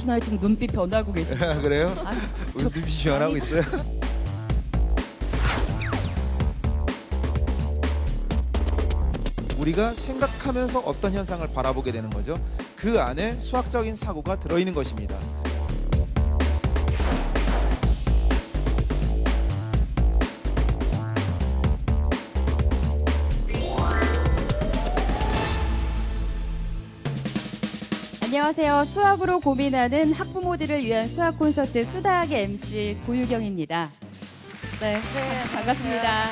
계시나요? 지금 눈빛 변하고 계시요 아, 그래요? 아니, 눈빛이 변하고 있어요? 우리가 생각하면서 어떤 현상을 바라보게 되는 거죠. 그 안에 수학적인 사고가 들어있는 것입니다. 안녕하세요. 수학으로 고민하는 학부모들을 위한 수학 콘서트 수다학의 MC 고유경입니다. 네, 네 반갑습니다.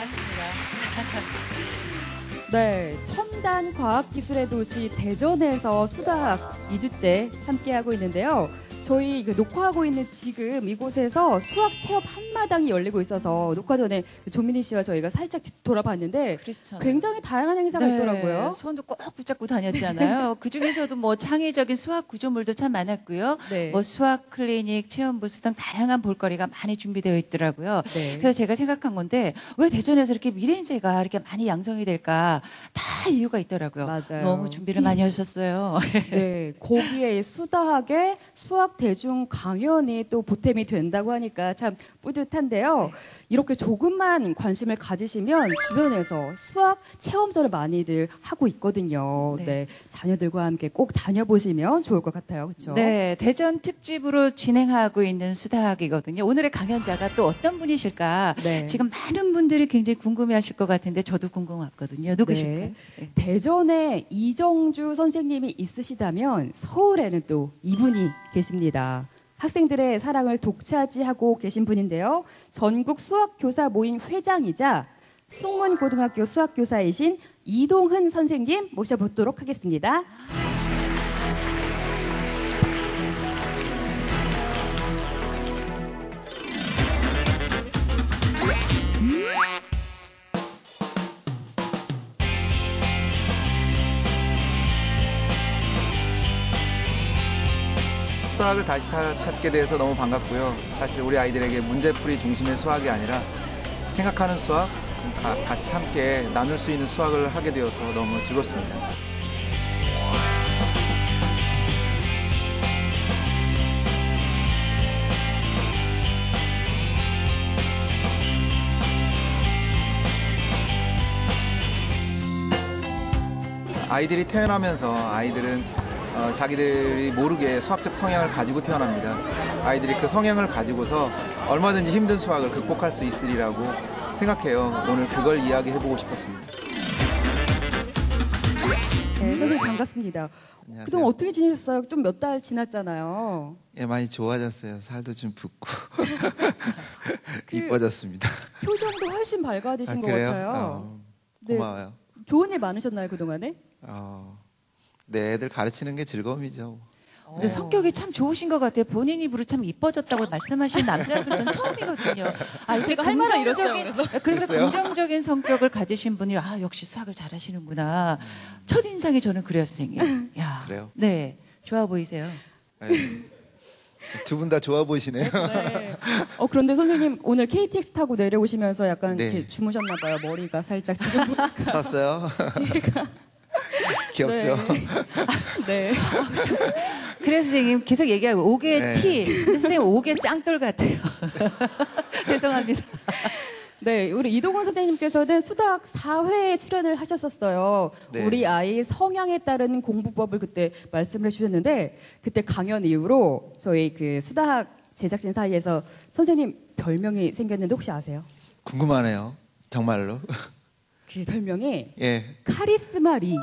반갑습니다. 네, 첨단 과학기술의 도시 대전에서 수다학 2주째 함께하고 있는데요. 저희 그 녹화하고 있는 지금 이곳에서 수학 체험 한 한마당이 열리고 있어서 음. 녹화 전에 조민희 씨와 저희가 살짝 돌아봤는데 그렇죠. 굉장히 다양한 행사가 네. 있더라고요. 손도 꼭 붙잡고 다녔잖아요. 네. 그 중에서도 뭐 창의적인 수학 구조물도 참 많았고요. 네. 뭐 수학 클리닉, 체험부스 등 다양한 볼거리가 많이 준비되어 있더라고요. 네. 그래서 제가 생각한 건데 왜 대전에서 이렇게 미래인재가 이렇게 많이 양성이 될까 다 이유가 있더라고요. 맞아요. 너무 준비를 많이 음. 하셨어요. 네, 거기에 수다하게 수학 대중 강연이 또 보탬이 된다고 하니까 참 뿌듯. 핫한데요. 이렇게 조금만 관심을 가지시면 주변에서 수학 체험전을 많이들 하고 있거든요. 네. 네. 자녀들과 함께 꼭 다녀보시면 좋을 것 같아요. 그렇죠? 네. 대전 특집으로 진행하고 있는 수다학이거든요. 오늘의 강연자가 또 어떤 분이실까? 네. 지금 많은 분들이 굉장히 궁금해하실 것 같은데 저도 궁금하거든요. 누구실까요? 네. 네. 대전에 이정주 선생님이 있으시다면 서울에는 또 이분이 계십니다. 학생들의 사랑을 독차지하고 계신 분인데요. 전국 수학교사 모임 회장이자 송문고등학교 수학교사이신 이동흔 선생님 모셔보도록 하겠습니다. 수학을 다시 찾게 돼서 너무 반갑고요. 사실 우리 아이들에게 문제풀이 중심의 수학이 아니라 생각하는 수학, 아, 같이 함께 나눌 수 있는 수학을 하게 되어서 너무 즐겁습니다. 아이들이 태어나면서 아이들은 어, 자기들이 모르게 수학적 성향을 가지고 태어납니다. 아이들이 그 성향을 가지고서 얼마든지 힘든 수학을 극복할 수 있으리라고 생각해요. 오늘 그걸 이야기해보고 싶었습니다. 네, 선생님 반갑습니다. 안녕하세요. 그동안 어떻게 지내셨어요? 좀 몇 달 지났잖아요. 예, 많이 좋아졌어요. 살도 좀 붓고 그 이뻐졌습니다. 표정도 훨씬 밝아지신 아, 것 같아요. 어, 고마워요. 네, 좋은 일 많으셨나요 그 동안에? 어, 네, 애들 가르치는 게 즐거움이죠. 어. 근데 성격이 참 좋으신 것 같아요. 본인 입으로 참 이뻐졌다고 말씀하시 남자분 전 처음이거든요. 아, 제가 할말이렇어 그래서, 그래서 긍정적인 성격을 가지신 분이 아 역시 수학을 잘하시는구나. 첫 인상이 저는 그래요, 선생님. 야, 그래요? 네, 좋아 보이세요. 네. 두분 다 좋아 보이시네요. 네. 어, 그런데 선생님 오늘 KTX 타고 내려오시면서 약간 네. 이렇게 주무셨나 봐요. 머리가 살짝 지금 탔어요. 귀엽죠? 네. 아, 네. 그래서 선생님 계속 얘기하고 5개 네. 티. 선생님 5개 짱돌 같아요. 죄송합니다. 네, 우리 이동훈 선생님께서는 수학 4회에 출연을 하셨었어요. 네. 우리 아이 성향에 따른 공부법을 그때 말씀을 해주셨는데 그때 강연 이후로 저희 그 수학 제작진 사이에서 선생님 별명이 생겼는데 혹시 아세요? 궁금하네요. 정말로. 그 별명이 예. 카리스마 리.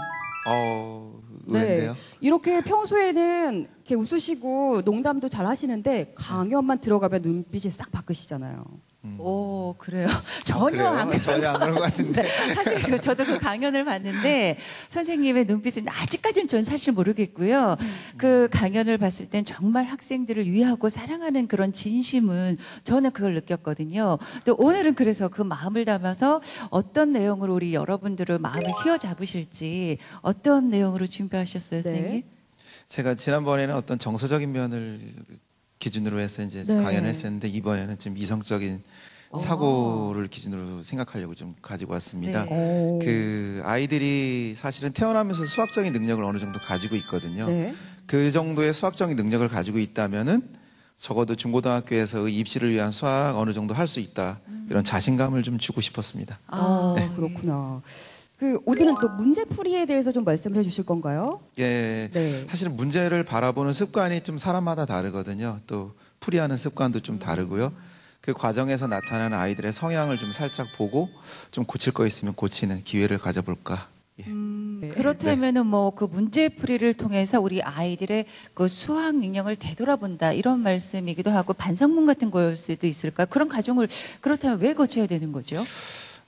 어, 네. 의외인데요. 네. 이렇게 평소에는 이렇게 웃으시고 농담도 잘 하시는데 강연만 들어가면 눈빛이 싹 바뀌시잖아요. 음. 오 그래요 아, 전혀 아, 안 그래요? 안 그런 것 네, 같은데 사실 그, 저도 그 강연을 봤는데 선생님의 눈빛은 아직까지는 전 사실 모르겠고요 음. 그 강연을 봤을 땐 정말 학생들을 위하고 사랑하는 그런 진심은 저는 그걸 느꼈거든요 또 오늘은 그래서 그 마음을 담아서 어떤 내용으로 우리 여러분들을 마음을 휘어잡으실지 어떤 내용으로 준비하셨어요 네. 선생님 제가 지난번에는 어떤 정서적인 면을 기준으로 해서 이제 네. 강연을 했었는데 이번에는 좀 이성적인 아. 사고를 기준으로 생각하려고 좀 가지고 왔습니다. 네. 그 아이들이 사실은 태어나면서 수학적인 능력을 어느 정도 가지고 있거든요. 네. 그 정도의 수학적인 능력을 가지고 있다면은 적어도 중고등학교에서 입시를 위한 수학 어느 정도 할 수 있다 이런 자신감을 좀 주고 싶었습니다. 아 네. 그렇구나. 그 오늘은 또 문제풀이에 대해서 좀 말씀을 해주실 건가요? 예, 네. 사실 문제를 바라보는 습관이 좀 사람마다 다르거든요. 또 풀이하는 습관도 좀 다르고요. 그 과정에서 나타나는 아이들의 성향을 좀 살짝 보고 좀 고칠 거 있으면 고치는 기회를 가져볼까. 예. 음, 음 네. 그렇다면은 뭐 그 문제풀이를 통해서 우리 아이들의 그 수학 능력을 되돌아본다 이런 말씀이기도 하고 반성문 같은 거일 수도 있을까 그런 과정을 그렇다면 왜 거쳐야 되는 거죠?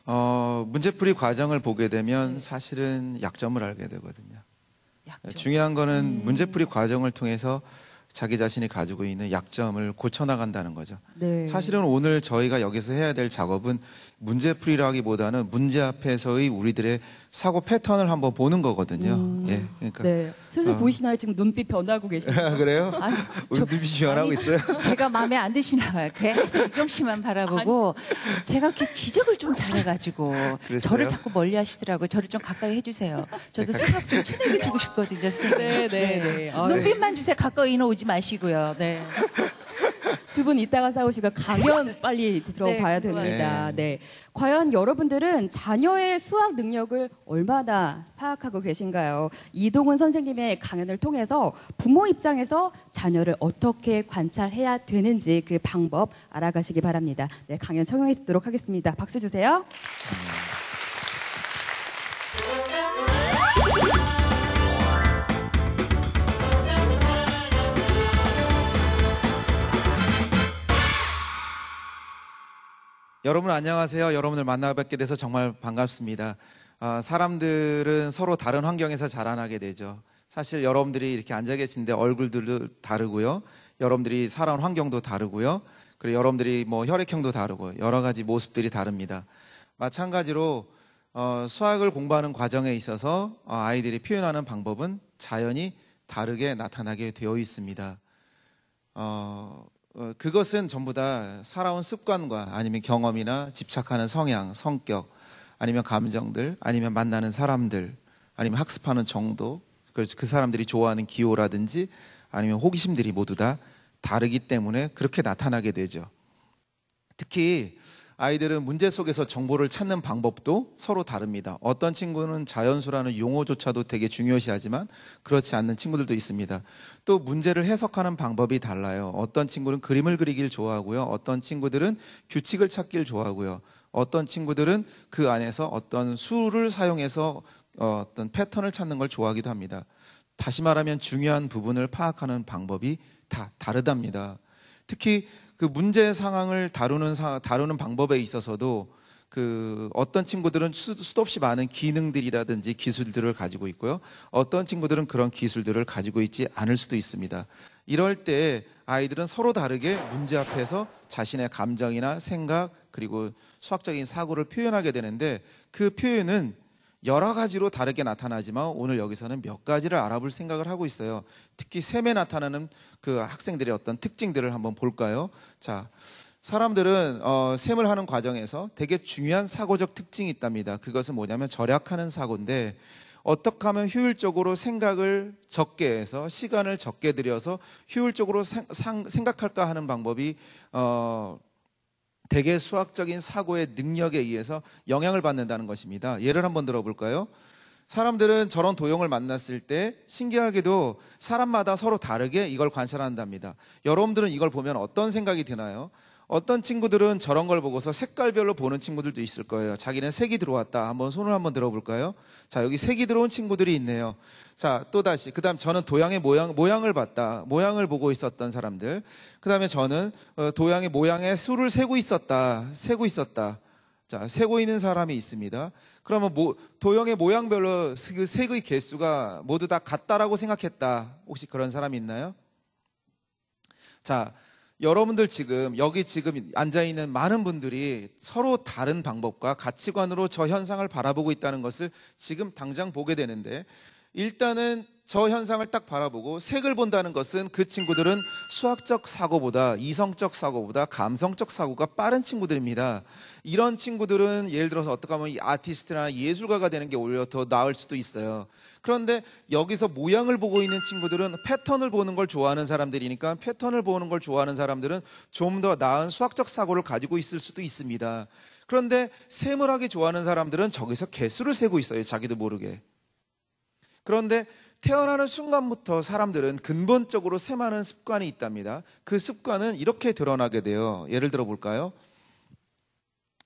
어, 문제풀이 과정을 보게 되면 네. 사실은 약점을 알게 되거든요. 약점. 중요한 거는 음. 문제풀이 과정을 통해서 자기 자신이 가지고 있는 약점을 고쳐나간다는 거죠. 네. 사실은 오늘 저희가 여기서 해야 될 작업은 문제풀이라기보다는 문제 앞에서의 우리들의 사고 패턴을 한번 보는 거거든요. 음. 예, 그러니까 네. 슬슬 어. 보이시나요? 지금 눈빛 변하고 계시네요. 그래요? 아니, 저, 눈빛이 변하고 아니, 있어요? 제가 마음에 안 드시나 봐요. 계속 이경 씨만 바라보고 제가 이렇게 지적을 좀 잘해가지고 그랬어요? 저를 자꾸 멀리 하시더라고요. 저를 좀 가까이 해주세요. 저도 네, 수갑 좀 친하게 주고 싶거든요. 네, 네, 네. 아, 눈빛만 주세요. 가까이 오지 마시고요. 네. 두분 이따가 싸우시고 강연 네. 빨리 들어봐야 네, 됩니다. 네. 과연 여러분들은 자녀의 수학 능력을 얼마나 파악하고 계신가요? 이동훈 선생님의 강연을 통해서 부모 입장에서 자녀를 어떻게 관찰해야 되는지 그 방법 알아가시기 바랍니다. 네, 강연 청해 듣도록 하겠습니다. 박수 주세요. 네. 여러분 안녕하세요. 여러분을 만나뵙게 돼서 정말 반갑습니다. 아, 사람들은 서로 다른 환경에서 자라나게 되죠. 사실 여러분들이 이렇게 앉아 계신데 얼굴들도 다르고요. 여러분들이 살아온 환경도 다르고요. 그리고 여러분들이 뭐 혈액형도 다르고 여러 가지 모습들이 다릅니다. 마찬가지로 어, 수학을 공부하는 과정에 있어서 어, 아이들이 표현하는 방법은 자연히 다르게 나타나게 되어 있습니다. 어, 어, 그것은 전부 다 살아온 습관과 아니면 경험이나 집착하는 성향, 성격, 아니면 감정들, 아니면 만나는 사람들, 아니면 학습하는 정도, 그래서 그 사람들이 좋아하는 기호라든지 아니면 호기심들이 모두 다 다르기 때문에 그렇게 나타나게 되죠. 특히 아이들은 문제 속에서 정보를 찾는 방법도 서로 다릅니다. 어떤 친구는 자연수라는 용어조차도 되게 중요시하지만 그렇지 않는 친구들도 있습니다. 또 문제를 해석하는 방법이 달라요. 어떤 친구는 그림을 그리길 좋아하고요. 어떤 친구들은 규칙을 찾길 좋아하고요. 어떤 친구들은 그 안에서 어떤 수를 사용해서 어, 어떤 패턴을 찾는 걸 좋아하기도 합니다. 다시 말하면 중요한 부분을 파악하는 방법이 다 다르답니다. 특히 그 문제 상황을 다루는 사, 다루는 방법에 있어서도 그 어떤 친구들은 수, 도 없이 많은 기능들이라든지 기술들을 가지고 있고요. 어떤 친구들은 그런 기술들을 가지고 있지 않을 수도 있습니다. 이럴 때 아이들은 서로 다르게 문제 앞에서 자신의 감정이나 생각 그리고 수학적인 사고를 표현하게 되는데 그 표현은 여러 가지로 다르게 나타나지만 오늘 여기서는 몇 가지를 알아볼 생각을 하고 있어요. 특히 셈에 나타나는 그 학생들의 어떤 특징들을 한번 볼까요? 자, 사람들은 어, 셈을 하는 과정에서 되게 중요한 사고적 특징이 있답니다. 그것은 뭐냐면 절약하는 사고인데 어떻게 하면 효율적으로 생각을 적게 해서 시간을 적게 들여서 효율적으로 생, 각할까 하는 방법이 어, 대개 수학적인 사고의 능력에 의해서 영향을 받는다는 것입니다. 예를 한번 들어볼까요? 사람들은 저런 도형을 만났을 때 신기하게도 사람마다 서로 다르게 이걸 관찰한답니다. 여러분들은 이걸 보면 어떤 생각이 드나요? 어떤 친구들은 저런 걸 보고서 색깔별로 보는 친구들도 있을 거예요. 자기는 색이 들어왔다. 한번 손을 한번 들어볼까요? 자, 여기 색이 들어온 친구들이 있네요. 자, 또 다시. 그 다음 저는 도양의 모양, 모양을 봤다. 모양을 보고 있었던 사람들. 그 다음에 저는 어, 도양의 모양에 수를 세고 있었다. 세고 있었다. 자, 세고 있는 사람이 있습니다. 그러면 모, 도형의 모양별로 그 색의 개수가 모두 다 같다라고 생각했다. 혹시 그런 사람이 있나요? 자, 여러분들 지금 여기 지금 앉아 있는 많은 분들이 서로 다른 방법과 가치관으로 저 현상을 바라보고 있다는 것을 지금 당장 보게 되는데 일단은 저 현상을 딱 바라보고 색을 본다는 것은 그 친구들은 수학적 사고보다 이성적 사고보다 감성적 사고가 빠른 친구들입니다. 이런 친구들은 예를 들어서 어떻게 하면 아티스트나 예술가가 되는 게 오히려 더 나을 수도 있어요. 그런데 여기서 모양을 보고 있는 친구들은 패턴을 보는 걸 좋아하는 사람들이니까 패턴을 보는 걸 좋아하는 사람들은 좀 더 나은 수학적 사고를 가지고 있을 수도 있습니다. 그런데 셈을 하기 좋아하는 사람들은 저기서 개수를 세고 있어요. 자기도 모르게. 그런데 태어나는 순간부터 사람들은 근본적으로 새 많은 습관이 있답니다. 그 습관은 이렇게 드러나게 돼요. 예를 들어 볼까요?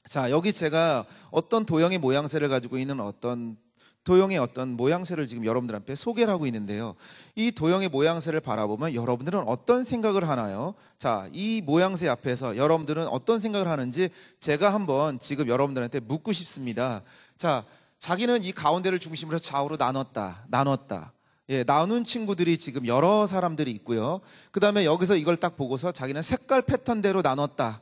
자, 여기 제가 어떤 도형의 모양새를 가지고 있는 어떤 도형의 어떤 모양새를 지금 여러분들한테 소개를 하고 있는데요. 이 도형의 모양새를 바라보면 여러분들은 어떤 생각을 하나요? 자, 이 모양새 앞에서 여러분들은 어떤 생각을 하는지 제가 한번 지금 여러분들한테 묻고 싶습니다. 자, 자기는 이 가운데를 중심으로 좌우로 나눴다, 나눴다. 예, 나눈 친구들이 지금 여러 사람들이 있고요. 그 다음에 여기서 이걸 딱 보고서 자기는 색깔 패턴대로 나눴다.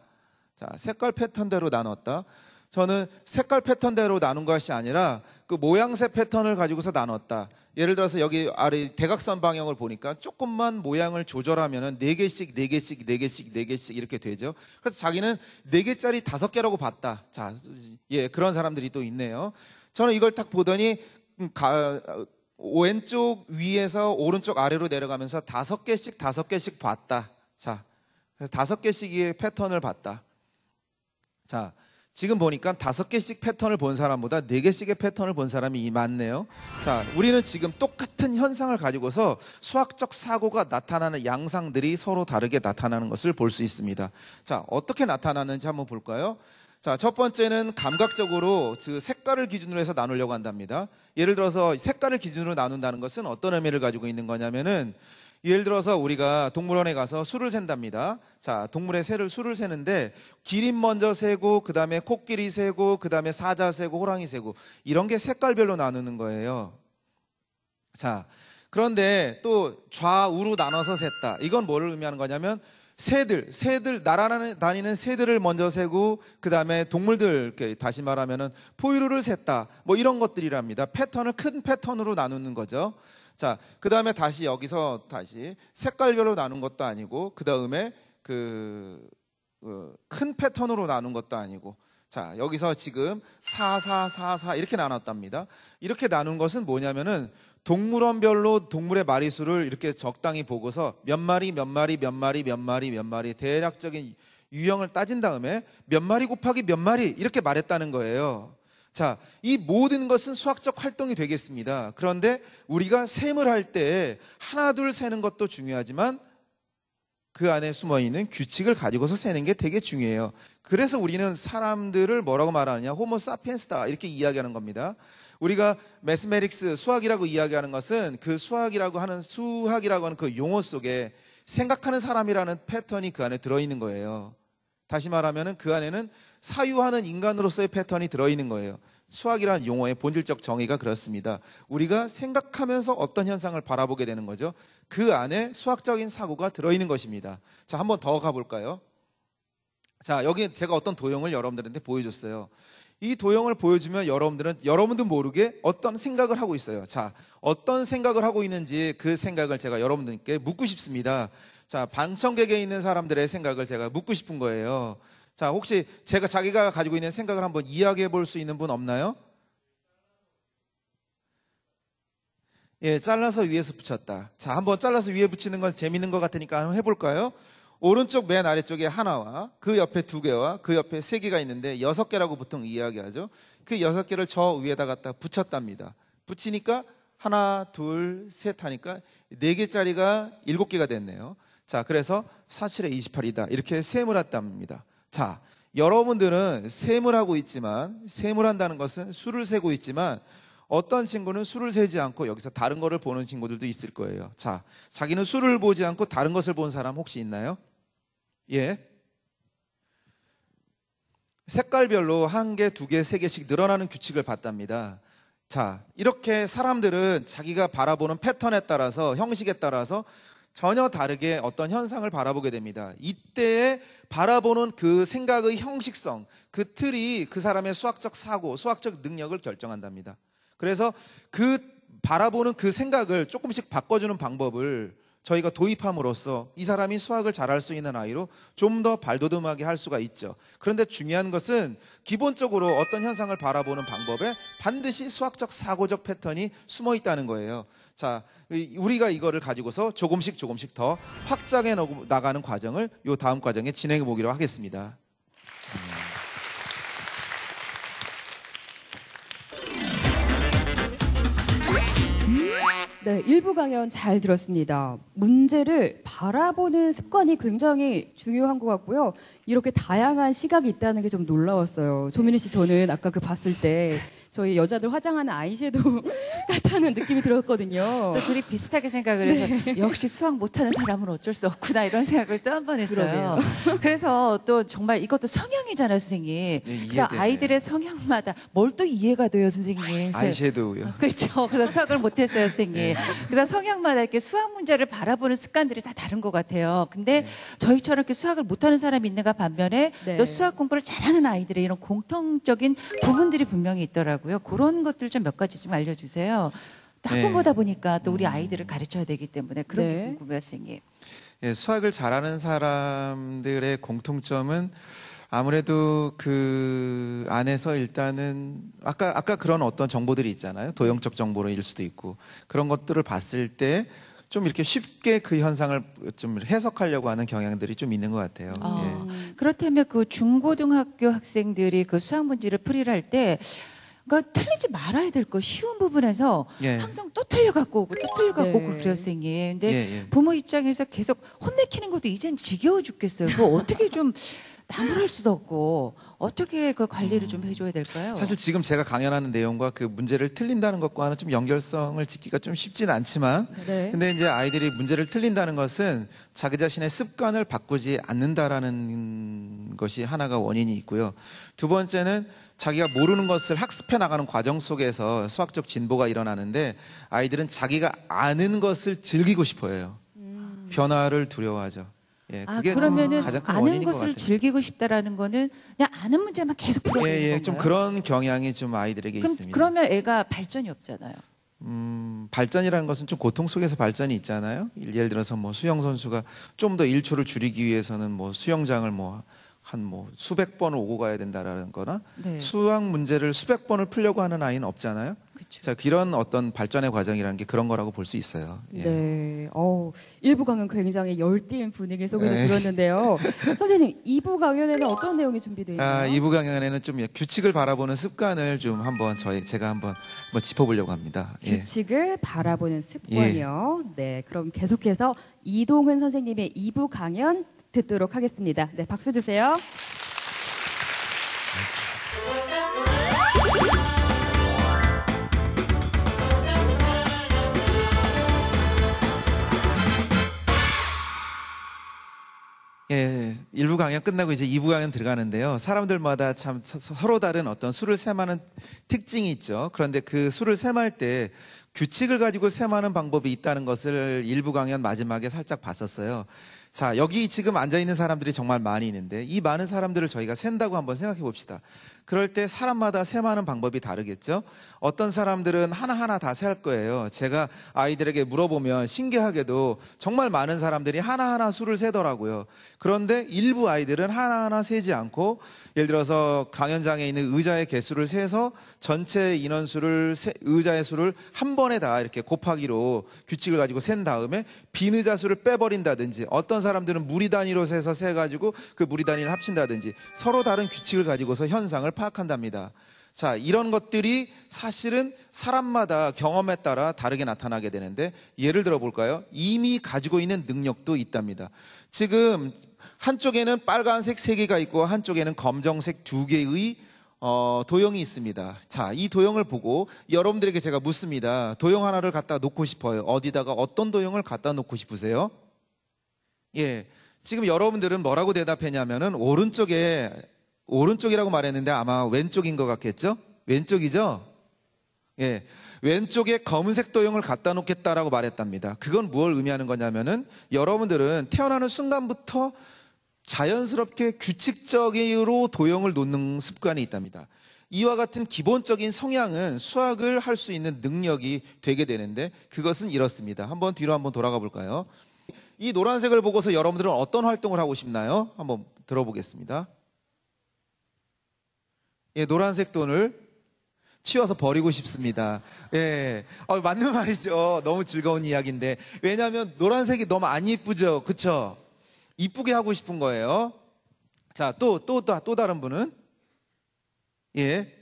자, 색깔 패턴대로 나눴다. 저는 색깔 패턴대로 나눈 것이 아니라 그 모양새 패턴을 가지고서 나눴다. 예를 들어서 여기 아래 대각선 방향을 보니까 조금만 모양을 조절하면은 네 개씩, 네 개씩, 네 개씩, 네 개씩 이렇게 되죠. 그래서 자기는 네 개짜리 다섯 개라고 봤다. 자, 예, 그런 사람들이 또 있네요. 저는 이걸 딱 보더니 음, 가, 왼쪽 위에서 오른쪽 아래로 내려가면서 다섯 개씩 다섯 개씩 봤다. 자, 다섯 개씩의 패턴을 봤다. 자, 지금 보니까 다섯 개씩 패턴을 본 사람보다 네 개씩의 패턴을 본 사람이 많네요. 자, 우리는 지금 똑같은 현상을 가지고서 수학적 사고가 나타나는 양상들이 서로 다르게 나타나는 것을 볼 수 있습니다. 자, 어떻게 나타나는지 한번 볼까요? 자, 첫 번째는 감각적으로 그 색깔을 기준으로 해서 나누려고 한답니다. 예를 들어서 색깔을 기준으로 나눈다는 것은 어떤 의미를 가지고 있는 거냐면은 예를 들어서 우리가 동물원에 가서 술을 샌답니다. 자, 동물의 새를 술을 세는데 기린 먼저 세고 그다음에 코끼리 세고 그다음에 사자 세고 호랑이 세고 이런 게 색깔별로 나누는 거예요. 자, 그런데 또 좌우로 나눠서 샜다 이건 뭐를 의미하는 거냐면 새들, 새들 날아다니는 다니는 새들을 먼저 세고 그 다음에 동물들 다시 말하면은 포유류를 샜다뭐 이런 것들이랍니다. 패턴을 큰 패턴으로 나누는 거죠. 자, 그 다음에 다시 여기서 다시 색깔별로 나눈 것도 아니고 그 다음에 어, 그큰 패턴으로 나눈 것도 아니고 자, 여기서 지금 4444 이렇게 나눴답니다. 이렇게 나눈 것은 뭐냐면은 동물원별로 동물의 마리수를 이렇게 적당히 보고서 몇 마리, 몇 마리, 몇 마리, 몇 마리, 몇 마리 대략적인 유형을 따진 다음에 몇 마리 곱하기 몇 마리 이렇게 말했다는 거예요. 자, 이 모든 것은 수학적 활동이 되겠습니다. 그런데 우리가 셈을 할 때 하나, 둘 세는 것도 중요하지만 그 안에 숨어 있는 규칙을 가지고서 세는 게 되게 중요해요. 그래서 우리는 사람들을 뭐라고 말하느냐? 호모 사피엔스다. 이렇게 이야기하는 겁니다. 우리가 메스메릭스 수학이라고 이야기하는 것은 그 수학이라고 하는 수학이라고 하는 그 용어 속에 생각하는 사람이라는 패턴이 그 안에 들어있는 거예요. 다시 말하면 그 안에는 사유하는 인간으로서의 패턴이 들어있는 거예요. 수학이라는 용어의 본질적 정의가 그렇습니다. 우리가 생각하면서 어떤 현상을 바라보게 되는 거죠. 그 안에 수학적인 사고가 들어있는 것입니다. 자, 한번 더 가볼까요? 자, 여기 제가 어떤 도형을 여러분들한테 보여줬어요. 이 도형을 보여주면 여러분들은 여러분도 모르게 어떤 생각을 하고 있어요. 자, 어떤 생각을 하고 있는지 그 생각을 제가 여러분들께 묻고 싶습니다. 자, 방청객에 있는 사람들의 생각을 제가 묻고 싶은 거예요. 자, 혹시 제가 자기가 가지고 있는 생각을 한번 이야기해 볼 수 있는 분 없나요? 예, 잘라서 위에서 붙였다. 자, 한번 잘라서 위에 붙이는 건 재밌는 것 같으니까 한번 해볼까요? 오른쪽 맨 아래쪽에 하나와 그 옆에 두 개와 그 옆에 세 개가 있는데 여섯 개라고 보통 이야기하죠. 그 여섯 개를 저 위에다 갖다 붙였답니다. 붙이니까 하나, 둘, 셋 하니까 네 개짜리가 일곱 개가 됐네요. 자, 그래서 4, 7에 28이다. 이렇게 셈을 했답니다. 자, 여러분들은 셈을 하고 있지만 셈을 한다는 것은 수를 세고 있지만 어떤 친구는 수를 세지 않고 여기서 다른 거를 보는 친구들도 있을 거예요. 자, 자기는 수를 보지 않고 다른 것을 본 사람 혹시 있나요? 예. 색깔별로 한 개, 두 개, 세 개씩 늘어나는 규칙을 봤답니다 자, 이렇게 사람들은 자기가 바라보는 패턴에 따라서 형식에 따라서 전혀 다르게 어떤 현상을 바라보게 됩니다. 이때에 바라보는 그 생각의 형식성, 그 틀이 그 사람의 수학적 사고, 수학적 능력을 결정한답니다. 그래서 그 바라보는 그 생각을 조금씩 바꿔주는 방법을 저희가 도입함으로써 이 사람이 수학을 잘할 수 있는 아이로 좀 더 발돋움하게 할 수가 있죠. 그런데 중요한 것은 기본적으로 어떤 현상을 바라보는 방법에 반드시 수학적 사고적 패턴이 숨어 있다는 거예요. 자, 우리가 이거를 가지고서 조금씩 조금씩 더 확장해 나가는 과정을 요 다음 과정에 진행해 보기로 하겠습니다. 음. 네, 일부 강연 잘 들었습니다. 문제를 바라보는 습관이 굉장히 중요한 것 같고요. 이렇게 다양한 시각이 있다는 게 좀 놀라웠어요. 조민희 씨, 저는 아까 그 봤을 때 저희 여자들 화장하는 아이섀도우 같다는 느낌이 들었거든요. 그래서 둘이 비슷하게 생각을 해서 네. 역시 수학 못하는 사람은 어쩔 수 없구나 이런 생각을 또 한 번 했어요. 그래서 또 정말 이것도 성향이잖아요, 선생님. 네, 그래서 아이들의 성향마다 뭘 또 이해가 돼요, 선생님. 아이섀도우요. 아, 그렇죠. 그래서 수학을 못했어요, 선생님. 네. 그래서 성향마다 이렇게 수학 문제를 바라보는 습관들이 다 다른 것 같아요. 근데 네. 저희처럼 이렇게 수학을 못하는 사람이 있는가 반면에 또 네. 수학 공부를 잘하는 아이들의 이런 공통적인 부분들이 분명히 있더라고요. 있더라고요. 그런 음. 것들 좀 몇 가지 좀 알려주세요. 또 학부모다 네. 보니까 또 우리 아이들을 음. 가르쳐야 되기 때문에 그런 네. 게 궁금해요, 선생님. 예, 수학을 잘하는 사람들의 공통점은 아무래도 그 안에서 일단은 아까 아까 그런 어떤 정보들이 있잖아요. 도형적 정보일 로 수도 있고 그런 것들을 봤을 때 좀 이렇게 쉽게 그 현상을 좀 해석하려고 하는 경향들이 좀 있는 것 같아요. 아, 예. 그렇다면 그 중고등학교 학생들이 그 수학 문제를 풀이를 할때 그러니까 틀리지 말아야 될 거 쉬운 부분에서 예. 항상 또 틀려갖고 오고 또 틀려갖고 오고 예. 그래요 선생님. 근데 예, 예. 부모 입장에서 계속 혼내키는 것도 이젠 지겨워 죽겠어요. 그 어떻게 좀 나무랄 수도 없고 어떻게 그 관리를 좀 음. 해줘야 될까요? 사실 지금 제가 강연하는 내용과 그 문제를 틀린다는 것과는 좀 연결성을 짓기가 좀 쉽진 않지만 네. 근데 이제 아이들이 문제를 틀린다는 것은 자기 자신의 습관을 바꾸지 않는다라는 것이 하나가 원인이 있고요. 두 번째는 자기가 모르는 것을 학습해 나가는 과정 속에서 수학적 진보가 일어나는데 아이들은 자기가 아는 것을 즐기고 싶어해요. 음. 변화를 두려워하죠. 예, 아, 그러면은 가장 아는 것을 즐기고 싶다라는 거는 그냥 아는 문제만 계속 풀어야 예, 는 예, 예, 좀 그런 경향이 좀 아이들에게 그럼, 있습니다. 그러면 애가 발전이 없잖아요. 음, 발전이라는 것은 좀 고통 속에서 발전이 있잖아요. 예를 들어서 뭐 수영 선수가 좀 더 1초를 줄이기 위해서는 뭐 수영장을 뭐 한뭐 수백 번 오고 가야 된다라는 거나 네. 수학 문제를 수백 번을 풀려고 하는 아이는 없잖아요. 그쵸. 자, 그런 어떤 발전의 과정이라는 게 그런 거라고 볼 수 있어요. 예. 네. 어, 1부 강연 굉장히 열띤 분위기 속에서 네. 들었는데요. 선생님, 2부 강연에는 어떤 내용이 준비되어 아, 있나요? 아, 2부 강연에는 좀 예, 규칙을 바라보는 습관을 좀 한번 저희 제가 한번 뭐 짚어 보려고 합니다. 예. 규칙을 바라보는 습관이요. 예. 네. 그럼 계속해서 이동은 선생님의 2부 강연 듣도록 하겠습니다. 네, 박수 주세요. 예, 1부 강연 끝나고 이제 2부 강연 들어가는데요. 사람들마다 참 서로 다른 어떤 술을 세마는 특징이 있죠. 그런데 그 술을 세말 때 규칙을 가지고 세마는 방법이 있다는 것을 1부 강연 마지막에 살짝 봤었어요. 자, 여기 지금 앉아 있는 사람들이 정말 많이 있는데 이 많은 사람들을 저희가 센다고 한번 생각해 봅시다. 그럴 때 사람마다 세마는 방법이 다르겠죠? 어떤 사람들은 하나하나 다 세할 거예요. 제가 아이들에게 물어보면 신기하게도 정말 많은 사람들이 하나하나 수를 세더라고요. 그런데 일부 아이들은 하나하나 세지 않고 예를 들어서 강연장에 있는 의자의 개수를 세서 전체 인원수를 세, 의자의 수를 한 번에 다 이렇게 곱하기로 규칙을 가지고 센 다음에 빈 의자 수를 빼버린다든지 어떤 사람들은 무리 단위로 세서 세 가지고 그 무리 단위를 합친다든지 서로 다른 규칙을 가지고서 현상을 파악한답니다. 자, 이런 것들이 사실은 사람마다 경험에 따라 다르게 나타나게 되는데 예를 들어 볼까요? 이미 가지고 있는 능력도 있답니다. 지금 한쪽에는 빨간색 세 개가 있고 한쪽에는 검정색 두 개의 어, 도형이 있습니다. 자, 이 도형을 보고 여러분들에게 제가 묻습니다. 도형 하나를 갖다 놓고 싶어요. 어디다가 어떤 도형을 갖다 놓고 싶으세요? 예. 지금 여러분들은 뭐라고 대답했냐면은 오른쪽에 오른쪽이라고 말했는데 아마 왼쪽인 것 같겠죠? 왼쪽이죠? 예. 왼쪽에 검은색 도형을 갖다 놓겠다라고 말했답니다. 그건 뭘 의미하는 거냐면은 여러분들은 태어나는 순간부터 자연스럽게 규칙적으로 도형을 놓는 습관이 있답니다. 이와 같은 기본적인 성향은 수학을 할 수 있는 능력이 되게 되는데 그것은 이렇습니다. 한번 뒤로 한번 돌아가 볼까요? 이 노란색을 보고서 여러분들은 어떤 활동을 하고 싶나요? 한번 들어보겠습니다. 예, 노란색 돈을 치워서 버리고 싶습니다. 예. 어, 맞는 말이죠. 너무 즐거운 이야기인데. 왜냐하면 노란색이 너무 안 이쁘죠. 그쵸? 이쁘게 하고 싶은 거예요. 자, 또, 또, 또, 또 다른 분은? 예.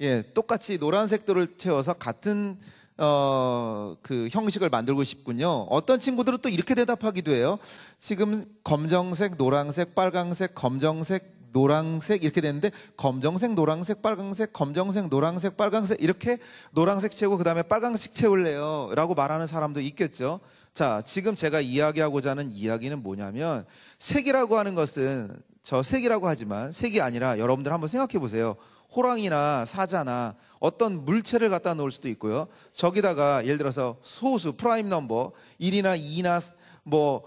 예, 똑같이 노란색 돌을 채워서 같은 어, 그 형식을 만들고 싶군요. 어떤 친구들은 또 이렇게 대답하기도 해요. 지금 검정색, 노란색, 빨강색, 검정색, 노란색 이렇게 되는데 검정색, 노란색, 빨강색, 검정색, 노란색, 빨강색 이렇게 노란색 채우고 그다음에 빨강색 채울래요라고 말하는 사람도 있겠죠. 자, 지금 제가 이야기하고자 하는 이야기는 뭐냐면 색이라고 하는 것은 저 색이라고 하지만 색이 아니라 여러분들 한번 생각해 보세요. 호랑이나 사자나 어떤 물체를 갖다 놓을 수도 있고요. 저기다가 예를 들어서 소수 프라임 넘버 1이나 2나 뭐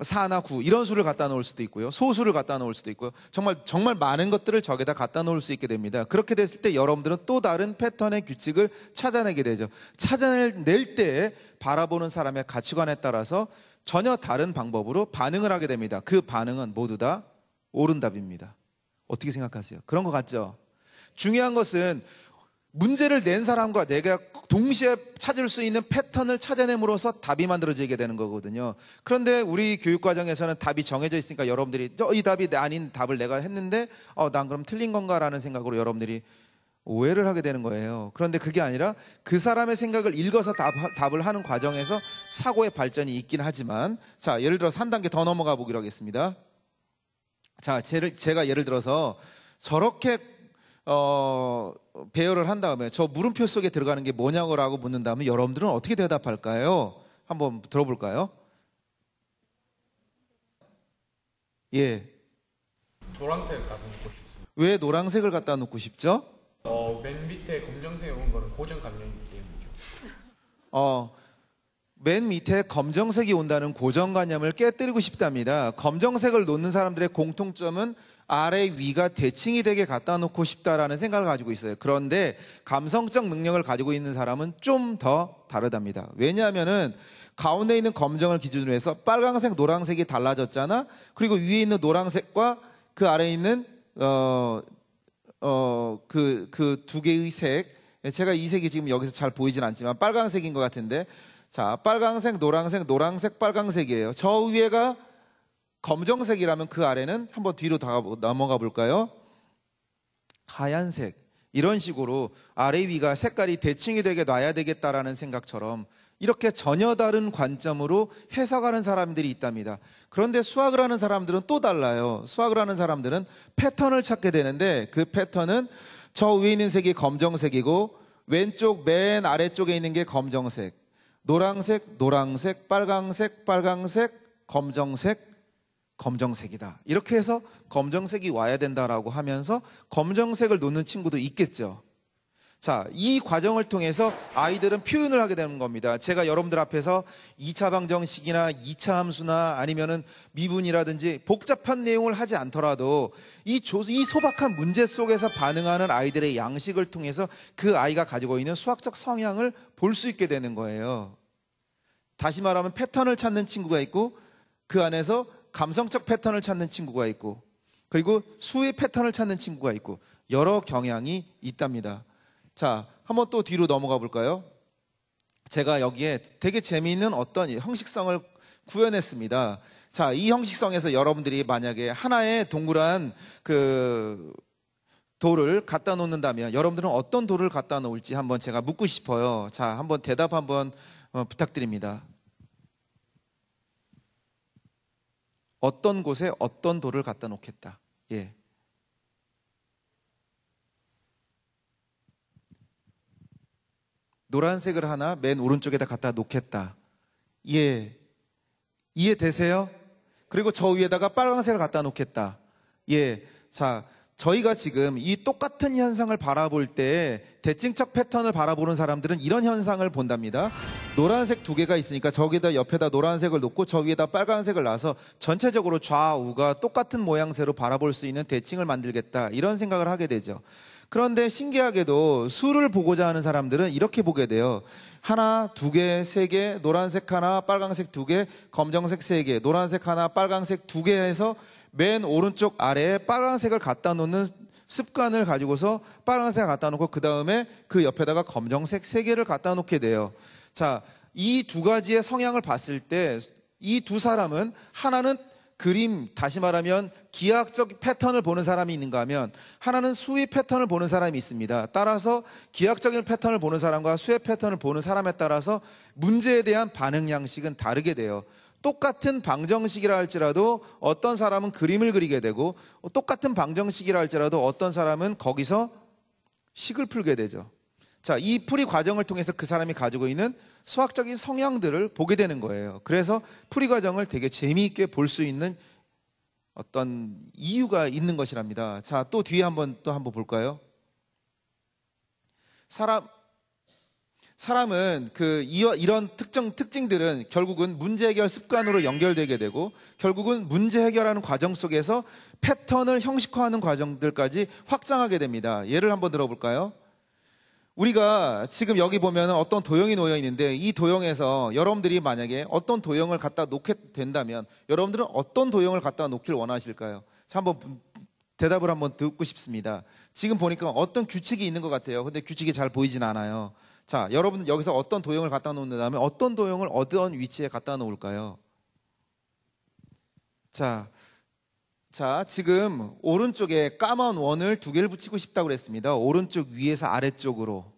4나 9 이런 수를 갖다 놓을 수도 있고요. 소수를 갖다 놓을 수도 있고요. 정말 정말 많은 것들을 저기다 갖다 놓을 수 있게 됩니다. 그렇게 됐을 때 여러분들은 또 다른 패턴의 규칙을 찾아내게 되죠. 찾아낼 때 바라보는 사람의 가치관에 따라서 전혀 다른 방법으로 반응을 하게 됩니다. 그 반응은 모두 다 옳은 답입니다. 어떻게 생각하세요? 그런 것 같죠? 중요한 것은 문제를 낸 사람과 내가 동시에 찾을 수 있는 패턴을 찾아냄으로써 답이 만들어지게 되는 거거든요. 그런데 우리 교육 과정에서는 답이 정해져 있으니까 여러분들이 이 답이 아닌 답을 내가 했는데 어, 난 그럼 틀린 건가라는 생각으로 여러분들이 오해를 하게 되는 거예요. 그런데 그게 아니라 그 사람의 생각을 읽어서 답, 답을 하는 과정에서 사고의 발전이 있긴 하지만 자 예를 들어서 한 단계 더 넘어가 보기로 하겠습니다. 자 제를, 제가 예를 들어서 저렇게 어, 배열을 한 다음에 저 물음표 속에 들어가는 게 뭐냐고라고 묻는다면 여러분들은 어떻게 대답할까요? 한번 들어볼까요? 예. 노란색 갖다 놓고 싶습니왜 노란색을 갖다 놓고 싶죠? 어, 맨 밑에 검정색이 온 거는 고정 감염이기 때문이죠. 어, 맨 밑에 검정색이 온다는 고정관념을 깨뜨리고 싶답니다. 검정색을 놓는 사람들의 공통점은 아래 위가 대칭이 되게 갖다 놓고 싶다라는 생각을 가지고 있어요. 그런데 감성적 능력을 가지고 있는 사람은 좀 더 다르답니다. 왜냐하면은 가운데 있는 검정을 기준으로 해서 빨강색, 노란색이 달라졌잖아. 그리고 위에 있는 노란색과 그 아래에 있는 어 어 그 그 두 개의 색 제가 이 색이 지금 여기서 잘 보이진 않지만 빨강색인 것 같은데 자 빨강색, 노란색, 노란색, 빨강색이에요. 저 위에가 검정색이라면 그 아래는 한번 뒤로 넘어가 볼까요? 하얀색. 이런 식으로 아래 위가 색깔이 대칭이 되게 놔야 되겠다라는 생각처럼 이렇게 전혀 다른 관점으로 해석하는 사람들이 있답니다. 그런데 수학을 하는 사람들은 또 달라요. 수학을 하는 사람들은 패턴을 찾게 되는데 그 패턴은 저 위에 있는 색이 검정색이고 왼쪽 맨 아래쪽에 있는 게 검정색, 노랑색, 노랑색, 빨강색, 빨강색, 검정색, 검정색이다. 이렇게 해서 검정색이 와야 된다라고 하면서 검정색을 놓는 친구도 있겠죠. 자, 이 과정을 통해서 아이들은 표현을 하게 되는 겁니다. 제가 여러분들 앞에서 2차 방정식이나 2차 함수나 아니면은 미분이라든지 복잡한 내용을 하지 않더라도 이, 조, 이 소박한 문제 속에서 반응하는 아이들의 양식을 통해서 그 아이가 가지고 있는 수학적 성향을 볼 수 있게 되는 거예요. 다시 말하면 패턴을 찾는 친구가 있고 그 안에서 감성적 패턴을 찾는 친구가 있고 그리고 수의 패턴을 찾는 친구가 있고 여러 경향이 있답니다. 자, 한번 또 뒤로 넘어가 볼까요? 제가 여기에 되게 재미있는 어떤 형식성을 구현했습니다. 자, 이 형식성에서 여러분들이 만약에 하나의 동그란 그 돌을 갖다 놓는다면 여러분들은 어떤 돌을 갖다 놓을지 한번 제가 묻고 싶어요. 자, 한번 대답 한번 어, 부탁드립니다. 어떤 곳에 어떤 돌을 갖다 놓겠다. 예. 노란색을 하나 맨 오른쪽에다 갖다 놓겠다. 예. 이해되세요? 그리고 저 위에다가 빨간색을 갖다 놓겠다. 예. 자, 저희가 지금 이 똑같은 현상을 바라볼 때 대칭척 패턴을 바라보는 사람들은 이런 현상을 본답니다. 노란색 두 개가 있으니까 저기다 옆에다 노란색을 놓고 저 위에다 빨간색을 놔서 전체적으로 좌우가 똑같은 모양새로 바라볼 수 있는 대칭을 만들겠다 이런 생각을 하게 되죠. 그런데 신기하게도 수를 보고자 하는 사람들은 이렇게 보게 돼요. 하나, 두 개, 세 개, 노란색 하나, 빨간색 두 개, 검정색 세 개, 노란색 하나, 빨간색 두개 해서 맨 오른쪽 아래에 빨간색을 갖다 놓는 습관을 가지고서 빨간색 을 갖다 놓고 그 다음에 그 옆에다가 검정색 세 개를 갖다 놓게 돼요. 자, 이 두 가지의 성향을 봤을 때 이 두 사람은 하나는 그림, 다시 말하면 기하학적 패턴을 보는 사람이 있는가 하면 하나는 수의 패턴을 보는 사람이 있습니다. 따라서 기하학적인 패턴을 보는 사람과 수의 패턴을 보는 사람에 따라서 문제에 대한 반응 양식은 다르게 돼요. 똑같은 방정식이라 할지라도 어떤 사람은 그림을 그리게 되고 똑같은 방정식이라 할지라도 어떤 사람은 거기서 식을 풀게 되죠. 자, 이 풀이 과정을 통해서 그 사람이 가지고 있는 수학적인 성향들을 보게 되는 거예요. 그래서 풀이 과정을 되게 재미있게 볼 수 있는 어떤 이유가 있는 것이랍니다. 자, 또 뒤에 한번 또 한번 볼까요? 사람 사람은 그 이런 특정 특징들은 결국은 문제 해결 습관으로 연결되게 되고 결국은 문제 해결하는 과정 속에서 패턴을 형식화하는 과정들까지 확장하게 됩니다. 예를 한번 들어볼까요? 우리가 지금 여기 보면 어떤 도형이 놓여 있는데 이 도형에서 여러분들이 만약에 어떤 도형을 갖다 놓게 된다면 여러분들은 어떤 도형을 갖다 놓길 원하실까요? 한번 대답을 한번 듣고 싶습니다. 지금 보니까 어떤 규칙이 있는 것 같아요. 근데 규칙이 잘 보이진 않아요. 자, 여러분 여기서 어떤 도형을 갖다 놓는다면 어떤 도형을 어떤 위치에 갖다 놓을까요? 자, 자, 지금 오른쪽에 까만 원을 두 개를 붙이고 싶다고 그랬습니다. 오른쪽 위에서 아래쪽으로.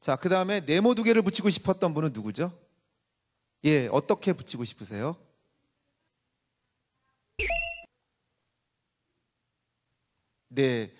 자, 그 다음에 네모 두 개를 붙이고 싶었던 분은 누구죠? 예, 어떻게 붙이고 싶으세요? 네.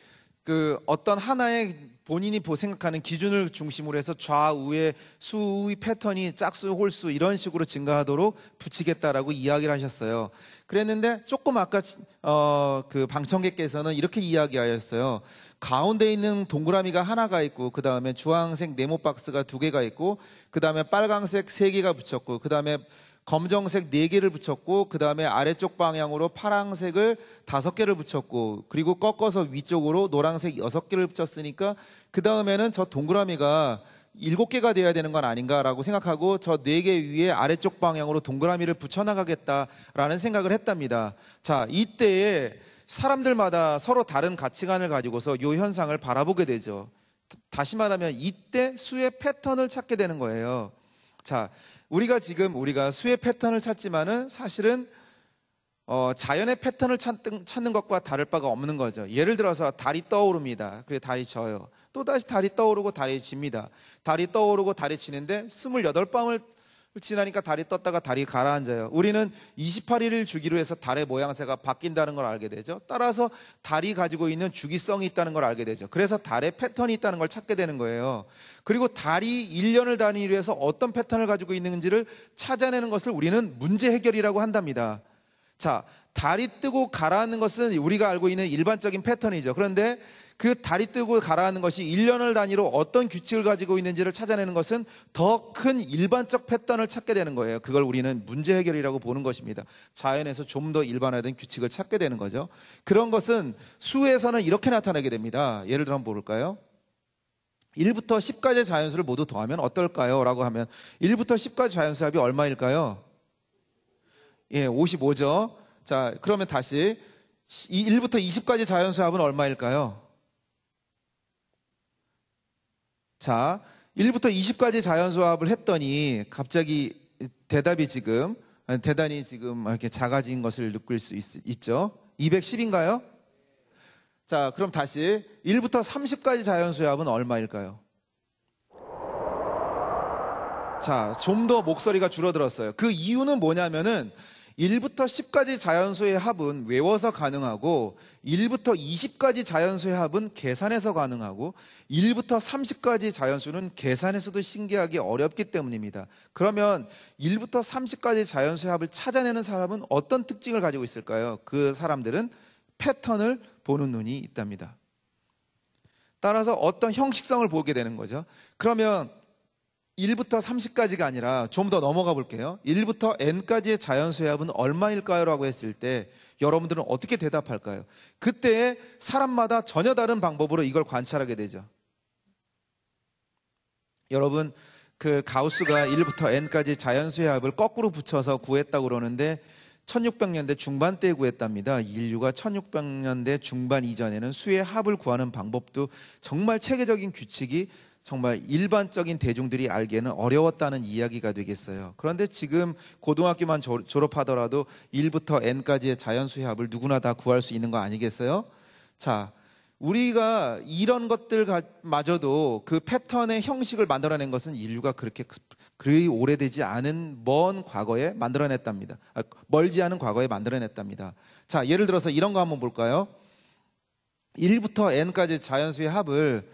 그 어떤 하나의 본인이 생각하는 기준을 중심으로 해서 좌우의 수의 패턴이 짝수, 홀수 이런 식으로 증가하도록 붙이겠다라고 이야기를 하셨어요. 그랬는데 조금 아까 어, 그 방청객께서는 이렇게 이야기하였어요. 가운데 있는 동그라미가 하나가 있고 그 다음에 주황색 네모 박스가 두 개가 있고 그 다음에 빨강색 세 개가 붙였고 그 다음에 검정색 4개를 붙였고 그 다음에 아래쪽 방향으로 파랑색을 5개를 붙였고 그리고 꺾어서 위쪽으로 노란색 6개를 붙였으니까 그 다음에는 저 동그라미가 7개가 돼야 되는 건 아닌가라고 생각하고 저 4개 위에 아래쪽 방향으로 동그라미를 붙여나가겠다라는 생각을 했답니다. 자, 이때에 사람들마다 서로 다른 가치관을 가지고서 요 현상을 바라보게 되죠. 다시 말하면 이때 수의 패턴을 찾게 되는 거예요. 자, 우리가 지금 우리가 수의 패턴을 찾지만은 사실은 어, 자연의 패턴을 찾는, 찾는 것과 다를 바가 없는 거죠. 예를 들어서 달이 떠오릅니다. 그래 달이 져요. 또다시 달이 떠오르고 달이 집니다. 달이 떠오르고 달이 지는데 28밤을 지나니까 달이 떴다가 달이 가라앉아요. 우리는 28일을 주기로 해서 달의 모양새가 바뀐다는 걸 알게 되죠. 따라서 달이 가지고 있는 주기성이 있다는 걸 알게 되죠. 그래서 달의 패턴이 있다는 걸 찾게 되는 거예요. 그리고 달이 1년을 단위로 해서 어떤 패턴을 가지고 있는지를 찾아내는 것을 우리는 문제 해결이라고 한답니다. 자, 달이 뜨고 가라앉는 것은 우리가 알고 있는 일반적인 패턴이죠. 그런데 그 다리 뜨고 가라앉는 것이 1년을 단위로 어떤 규칙을 가지고 있는지를 찾아내는 것은 더 큰 일반적 패턴을 찾게 되는 거예요. 그걸 우리는 문제 해결이라고 보는 것입니다. 자연에서 좀 더 일반화된 규칙을 찾게 되는 거죠. 그런 것은 수에서는 이렇게 나타나게 됩니다. 예를 들어 한번 볼까요? 1부터 10까지의 자연수를 모두 더하면 어떨까요? 라고 하면 1부터 10까지 자연수 합이 얼마일까요? 예, 55죠. 자, 그러면 다시 1부터 20까지 자연수 합은 얼마일까요? 자, 1부터 20까지 자연 수합을 했더니 갑자기 대답이 지금 대단히 지금 이렇게 작아진 것을 느낄 수 있, 죠 210인가요? 자, 그럼 다시 1부터 30까지 자연 수합은 얼마일까요? 자, 좀 더 목소리가 줄어들었어요. 그 이유는 뭐냐면은 1부터 10까지 자연수의 합은 외워서 가능하고 1부터 20까지 자연수의 합은 계산해서 가능하고 1부터 30까지 자연수는 계산해서도 신기하기 어렵기 때문입니다. 그러면 1부터 30까지 자연수의 합을 찾아내는 사람은 어떤 특징을 가지고 있을까요? 그 사람들은 패턴을 보는 눈이 있답니다. 따라서 어떤 형식성을 보게 되는 거죠. 그러면 1부터 30까지가 아니라 좀 더 넘어가 볼게요. 1부터 n까지의 자연수의 합은 얼마일까요? 라고 했을 때 여러분들은 어떻게 대답할까요? 그때 사람마다 전혀 다른 방법으로 이걸 관찰하게 되죠. 여러분, 그 가우스가 1부터 n까지 자연수의 합을 거꾸로 붙여서 구했다고 그러는데 1600년대 중반때에 구했답니다. 인류가 1600년대 중반 이전에는 수의 합을 구하는 방법도 정말 체계적인 규칙이 정말 일반적인 대중들이 알기에는 어려웠다는 이야기가 되겠어요. 그런데 지금 고등학교만 졸업하더라도 1부터 N까지의 자연수의 을 누구나 다 구할 수 있는 거 아니겠어요? 자, 우리가 이런 것들마저도 그 패턴의 형식을 만들어낸 것은 인류가 그렇게 그, 그리 오래되지 않은 먼 과거에 만들어냈답니다. 아, 멀지 않은 과거에 만들어냈답니다. 자, 예를 들어서 이런 거 한번 볼까요? 1부터 N까지 자연수의 합을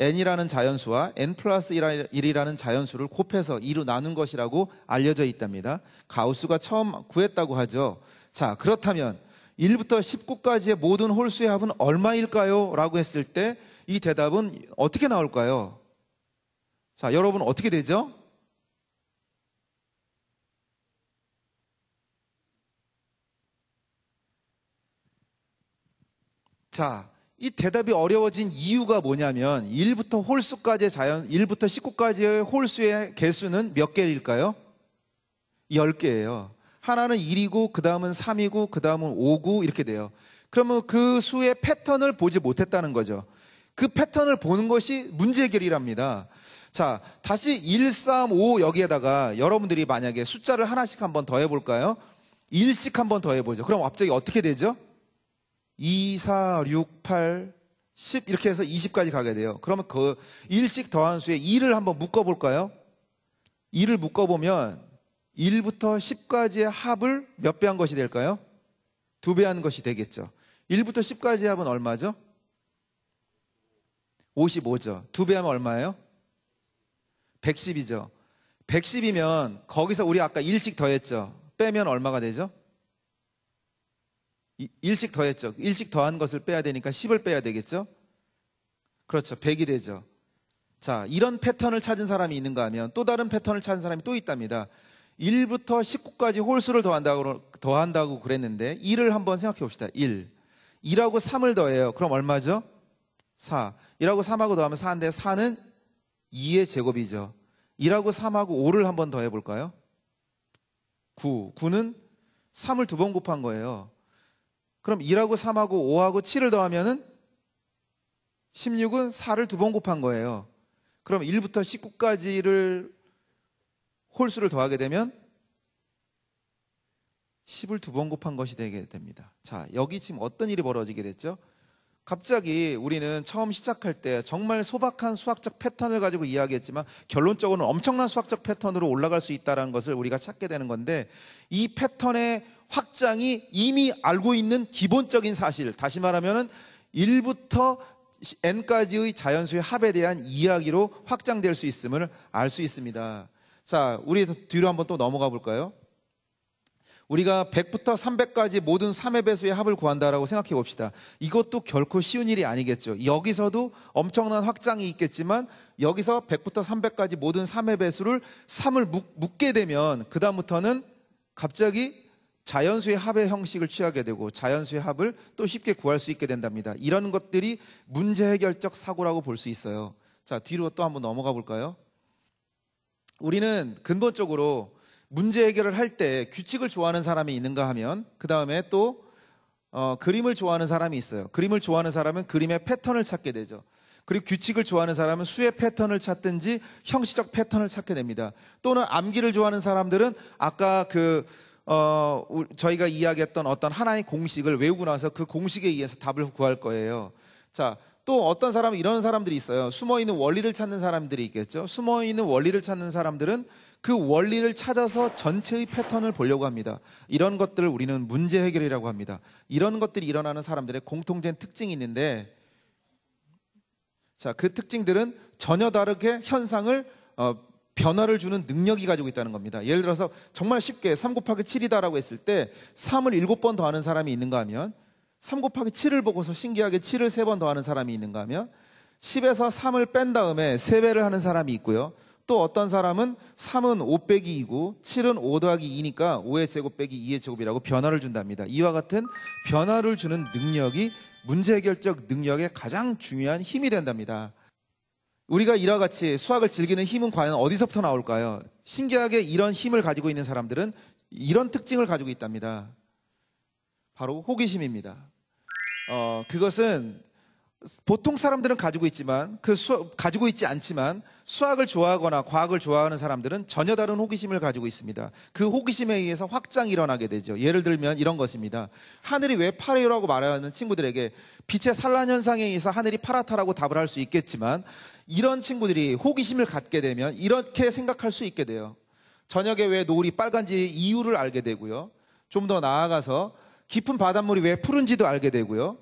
n이라는 자연수와 n 플러스 1이라는 자연수를 곱해서 2로 나눈 것이라고 알려져 있답니다. 가우스가 처음 구했다고 하죠. 자, 그렇다면 1부터 19까지의 모든 홀수의 합은 얼마일까요? 라고 했을 때 이 대답은 어떻게 나올까요? 자, 여러분 어떻게 되죠? 자, 이 대답이 어려워진 이유가 뭐냐면 1부터 홀수까지의 자연, 1부터 19까지의 홀수의 개수는 몇 개일까요? 10개예요. 하나는 1이고 그 다음은 3이고 그 다음은 5고 이렇게 돼요. 그러면 그 수의 패턴을 보지 못했다는 거죠. 그 패턴을 보는 것이 문제 해결이랍니다. 자, 다시 1, 3, 5 여기에다가 여러분들이 만약에 숫자를 하나씩 한번 더 해볼까요? 1씩 한번 더 해보죠. 그럼 갑자기 어떻게 되죠? 2, 4, 6, 8, 10 이렇게 해서 20까지 가게 돼요. 그러면 그 1씩 더한 수에 2를 한번 묶어 볼까요? 2를 묶어 보면 1부터 10까지의 합을 몇 배 한 것이 될까요? 두 배한 것이 되겠죠. 1부터 10까지의 합은 얼마죠? 55죠. 두 배 하면 얼마예요? 110이죠. 110이면 거기서 우리 아까 1씩 더했죠. 빼면 얼마가 되죠? 일씩 더했죠. 일씩 더한 것을 빼야 되니까 10을 빼야 되겠죠? 그렇죠. 100이 되죠. 자, 이런 패턴을 찾은 사람이 있는가 하면 또 다른 패턴을 찾은 사람이 또 있답니다. 1부터 19까지 홀수를 더한다고, 더한다고 그랬는데 1을 한번 생각해 봅시다. 1. 2라고 3을 더해요. 그럼 얼마죠? 4. 2라고 3하고 더하면 4인데 4는 2의 제곱이죠. 1하고 3하고 5를 한번 더해 볼까요? 9. 9는 3을 두 번 곱한 거예요. 그럼 2하고 3하고 5하고 7을 더하면은 16은 4를 두 번 곱한 거예요. 그럼 1부터 19까지를 홀수를 더하게 되면 10을 두 번 곱한 것이 되게 됩니다. 자, 여기 지금 어떤 일이 벌어지게 됐죠? 갑자기 우리는 처음 시작할 때 정말 소박한 수학적 패턴을 가지고 이야기했지만 결론적으로는 엄청난 수학적 패턴으로 올라갈 수 있다는 것을 우리가 찾게 되는 건데 이 패턴의 확장이 이미 알고 있는 기본적인 사실, 다시 말하면 1부터 n까지의 자연수의 합에 대한 이야기로 확장될 수 있음을 알 수 있습니다. 자, 우리 뒤로 한번 또 넘어가 볼까요? 우리가 100부터 300까지 모든 3의 배수의 합을 구한다라고 생각해 봅시다. 이것도 결코 쉬운 일이 아니겠죠. 여기서도 엄청난 확장이 있겠지만 여기서 100부터 300까지 모든 3의 배수를 3을 묶, 게 되면 그다음부터는 갑자기 자연수의 합의 형식을 취하게 되고 자연수의 합을 또 쉽게 구할 수 있게 된답니다. 이런 것들이 문제 해결적 사고라고 볼 수 있어요. 자, 뒤로 또 한번 넘어가 볼까요? 우리는 근본적으로 문제 해결을 할 때 규칙을 좋아하는 사람이 있는가 하면 그 다음에 또 어, 그림을 좋아하는 사람이 있어요. 그림을 좋아하는 사람은 그림의 패턴을 찾게 되죠. 그리고 규칙을 좋아하는 사람은 수의 패턴을 찾든지 형식적 패턴을 찾게 됩니다. 또는 암기를 좋아하는 사람들은 아까 그 어, 저희가 이야기했던 어떤 하나의 공식을 외우고 나서 그 공식에 의해서 답을 구할 거예요. 자, 또 어떤 사람은 이런 사람들이 있어요. 숨어 있는 원리를 찾는 사람들이 있겠죠. 숨어 있는 원리를 찾는 사람들은 그 원리를 찾아서 전체의 패턴을 보려고 합니다. 이런 것들을 우리는 문제 해결이라고 합니다. 이런 것들이 일어나는 사람들의 공통된 특징이 있는데 자, 그 특징들은 전혀 다르게 현상을 어, 변화를 주는 능력이 가지고 있다는 겁니다. 예를 들어서 정말 쉽게 3 곱하기 7이다라고 했을 때 3을 7번 더하는 사람이 있는가 하면 3 곱하기 7을 보고서 신기하게 7을 3번 더하는 사람이 있는가 하면 10에서 3을 뺀 다음에 3배를 하는 사람이 있고요. 또 어떤 사람은 3은 5 빼기 2고 7은 5 더하기 2니까 5의 제곱 빼기 2의 제곱이라고 변화를 준답니다. 이와 같은 변화를 주는 능력이 문제 해결적 능력의 가장 중요한 힘이 된답니다. 우리가 이와 같이 수학을 즐기는 힘은 과연 어디서부터 나올까요? 신기하게 이런 힘을 가지고 있는 사람들은 이런 특징을 가지고 있답니다. 바로 호기심입니다. 어, 그것은 보통 사람들은 가지고 있지만 그 수, 가지고 있지 않지만 수학을 좋아하거나 과학을 좋아하는 사람들은 전혀 다른 호기심을 가지고 있습니다. 그 호기심에 의해서 확장이 일어나게 되죠. 예를 들면 이런 것입니다. 하늘이 왜 파래요라고 말하는 친구들에게 빛의 산란 현상에 의해서 하늘이 파랗다라고 답을 할 수 있겠지만 이런 친구들이 호기심을 갖게 되면 이렇게 생각할 수 있게 돼요. 저녁에 왜 노을이 빨간지 이유를 알게 되고요. 좀 더 나아가서 깊은 바닷물이 왜 푸른지도 알게 되고요.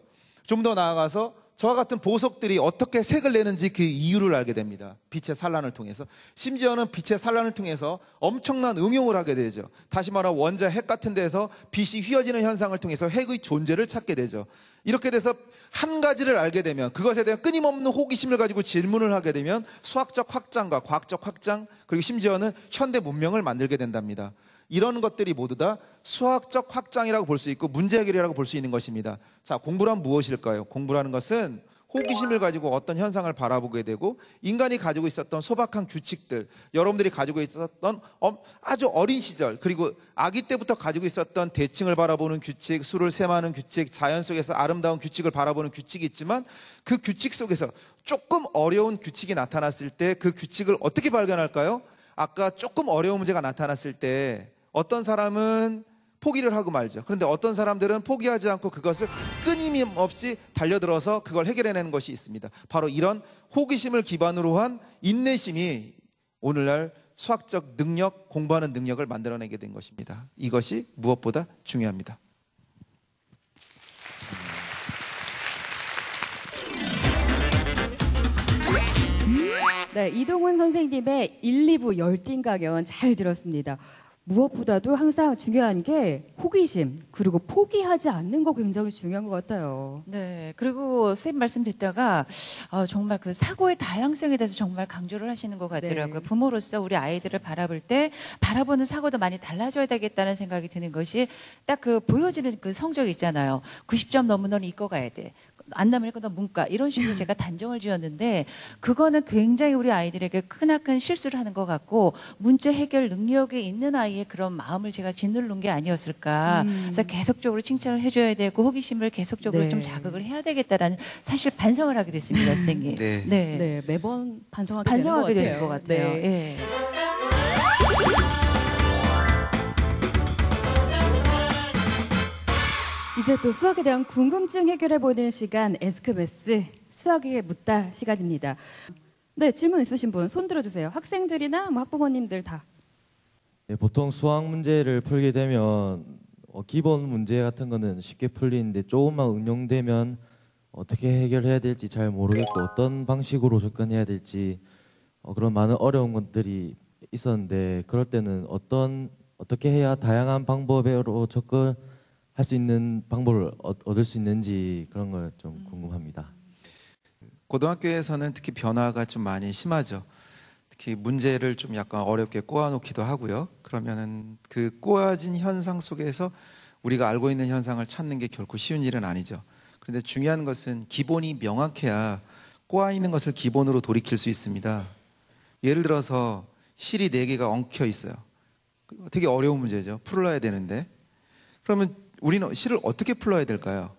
좀 더 나아가서 저와 같은 보석들이 어떻게 색을 내는지 그 이유를 알게 됩니다. 빛의 산란을 통해서. 심지어는 빛의 산란을 통해서 엄청난 응용을 하게 되죠. 다시 말하 원자 핵 같은 데에서 빛이 휘어지는 현상을 통해서 핵의 존재를 찾게 되죠. 이렇게 돼서 한 가지를 알게 되면 그것에 대한 끊임없는 호기심을 가지고 질문을 하게 되면 수학적 확장과 과학적 확장 그리고 심지어는 현대 문명을 만들게 된답니다. 이런 것들이 모두 다 수학적 확장이라고 볼 수 있고 문제 해결이라고 볼 수 있는 것입니다. 자, 공부란 무엇일까요? 공부라는 것은 호기심을 가지고 어떤 현상을 바라보게 되고 인간이 가지고 있었던 소박한 규칙들, 여러분들이 가지고 있었던 아주 어린 시절 그리고 아기 때부터 가지고 있었던 대칭을 바라보는 규칙, 수를 셈하는 규칙, 자연 속에서 아름다운 규칙을 바라보는 규칙이 있지만 그 규칙 속에서 조금 어려운 규칙이 나타났을 때 그 규칙을 어떻게 발견할까요? 아까 조금 어려운 문제가 나타났을 때 어떤 사람은 포기를 하고 말죠. 그런데 어떤 사람들은 포기하지 않고 그것을 끊임없이 달려들어서 그걸 해결해내는 것이 있습니다. 바로 이런 호기심을 기반으로 한 인내심이 오늘날 수학적 능력, 공부하는 능력을 만들어내게 된 것입니다. 이것이 무엇보다 중요합니다. 네, 이동훈 선생님의 1, 2부 열띤 강연 잘 들었습니다. 무엇보다도 항상 중요한 게 호기심 그리고 포기하지 않는 거 굉장히 중요한 것 같아요. 네, 그리고 선 말씀 듣다가 어, 정말 그 사고의 다양성에 대해서 정말 강조를 하시는 것 같더라고요. 네. 부모로서 우리 아이들을 바라볼 때 바라보는 사고도 많이 달라져야 되겠다는 생각이 드는 것이 딱 그 보여지는 그 성적 있잖아요. 90점 넘으면 이거 가야 돼. 안남을 했거나 문과 이런 식으로 제가 단정을 지었는데 그거는 굉장히 우리 아이들에게 크나큰 실수를 하는 것 같고 문제 해결 능력이 있는 아이의 그런 마음을 제가 짓누른 게 아니었을까. 음. 그래서 계속적으로 칭찬을 해줘야 되고 호기심을 계속적으로 네. 좀 자극을 해야 되겠다라는 사실 반성을 하게 됐습니다, 선생님. 네. 네. 네. 매번 반성하게, 반성하게 되는 것 같아요. 되는 것 같아요. 네. 예. 이제 또 수학에 대한 궁금증 해결해보는 시간 에스크베스 수학에 묻다 시간입니다. 네, 질문 있으신 분 손 들어주세요. 학생들이나 뭐 학부모님들 다. 네, 보통 수학 문제를 풀게 되면 어, 기본 문제 같은 거는 쉽게 풀리는데 조금만 응용되면 어떻게 해결해야 될지 잘 모르겠고 어떤 방식으로 접근해야 될지 어, 그런 많은 어려운 것들이 있었는데 그럴 때는 어떤 어떻게 해야 다양한 방법으로 접근 할수 있는 방법을 얻을 수 있는지 그런 걸좀 음. 궁금합니다. 고등학교에서는 특히 변화가 좀 많이 심하죠. 특히 문제를 좀 약간 어렵게 꼬아놓기도 하고요. 그러면은 그 꼬아진 현상 속에서 우리가 알고 있는 현상을 찾는 게 결코 쉬운 일은 아니죠. 그런데 중요한 것은 기본이 명확해야 꼬아 있는 것을 기본으로 돌이킬 수 있습니다. 예를 들어서 실이 네 개가 엉켜 있어요. 되게 어려운 문제죠. 풀어야 되는데. 그러면 우리는 시를 어떻게 풀어야 될까요?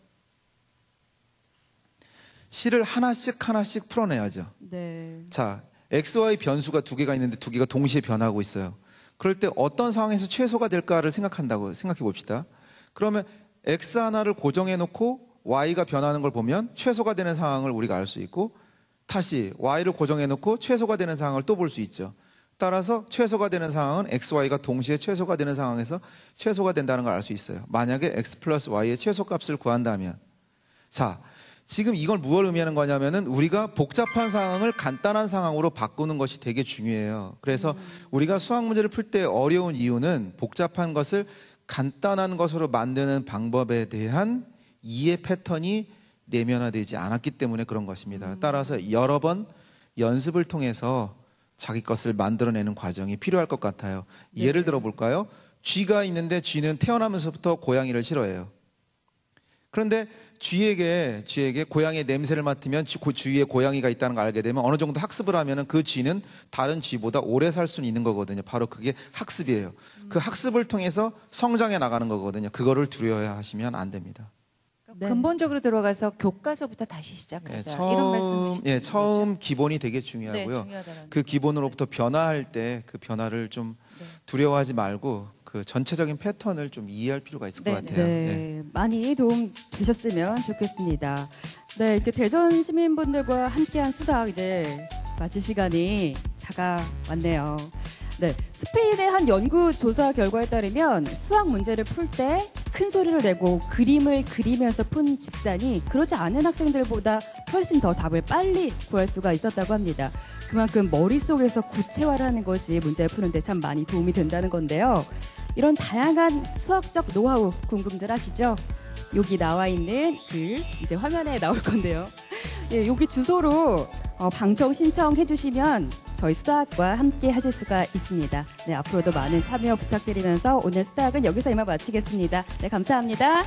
시를 하나씩 하나씩 풀어내야죠. 네. 자, XY 변수가 두 개가 있는데 두 개가 동시에 변하고 있어요. 그럴 때 어떤 상황에서 최소가 될까를 생각한다고 생각해 봅시다. 그러면 X 하나를 고정해 놓고 Y가 변하는 걸 보면 최소가 되는 상황을 우리가 알 수 있고 다시 Y를 고정해 놓고 최소가 되는 상황을 또 볼 수 있죠. 따라서 최소가 되는 상황은 x, y가 동시에 최소가 되는 상황에서 최소가 된다는 걸 알 수 있어요. 만약에 x 플러스 y의 최소값을 구한다면 자, 지금 이걸 무엇 의미하는 거냐면은 우리가 복잡한 상황을 간단한 상황으로 바꾸는 것이 되게 중요해요. 그래서 음. 우리가 수학 문제를 풀 때 어려운 이유는 복잡한 것을 간단한 것으로 만드는 방법에 대한 이해 패턴이 내면화되지 않았기 때문에 그런 것입니다. 음. 따라서 여러 번 연습을 통해서 자기 것을 만들어내는 과정이 필요할 것 같아요. 네. 예를 들어 볼까요? 쥐가 있는데 쥐는 태어나면서부터 고양이를 싫어해요. 그런데 쥐에게 쥐에게 고양이의 냄새를 맡으면 주위에 고양이가 있다는 걸 알게 되면 어느 정도 학습을 하면그 쥐는 다른 쥐보다 오래 살 수는 있는 거거든요. 바로 그게 학습이에요. 그 음. 학습을 통해서 성장해 나가는 거거든요. 그거를 두려워하시면 안 됩니다. 그러니까 네. 근본적으로 들어가서 교과서부터 다시 시작하자 네, 이런 이시 예, 처음 기본이 되게 중요하고요. 네, 그 기본으로부터 변화할 때 그 변화를 좀 네. 두려워하지 말고 그 전체적인 패턴을 좀 이해할 필요가 있을 것 네, 같아요. 네. 네, 많이 도움 되셨으면 좋겠습니다. 네, 이렇게 대전 시민분들과 함께한 수다 이제 마칠 시간이 다가왔네요. 네, 스페인의 한 연구 조사 결과에 따르면 수학 문제를 풀 때 큰 소리를 내고 그림을 그리면서 푼 집단이 그러지 않은 학생들보다 훨씬 더 답을 빨리 구할 수가 있었다고 합니다. 그만큼 머릿속에서 구체화를 하는 것이 문제를 푸는데 참 많이 도움이 된다는 건데요. 이런 다양한 수학적 노하우 궁금들 하시죠? 여기 나와 있는 그 이제 화면에 나올 건데요. 예, 여기 주소로 어, 방청 신청해 주시면 저희 수다학과 함께 하실 수가 있습니다. 네, 앞으로도 많은 참여 부탁드리면서 오늘 수다학은 여기서 이만 마치겠습니다. 네, 감사합니다.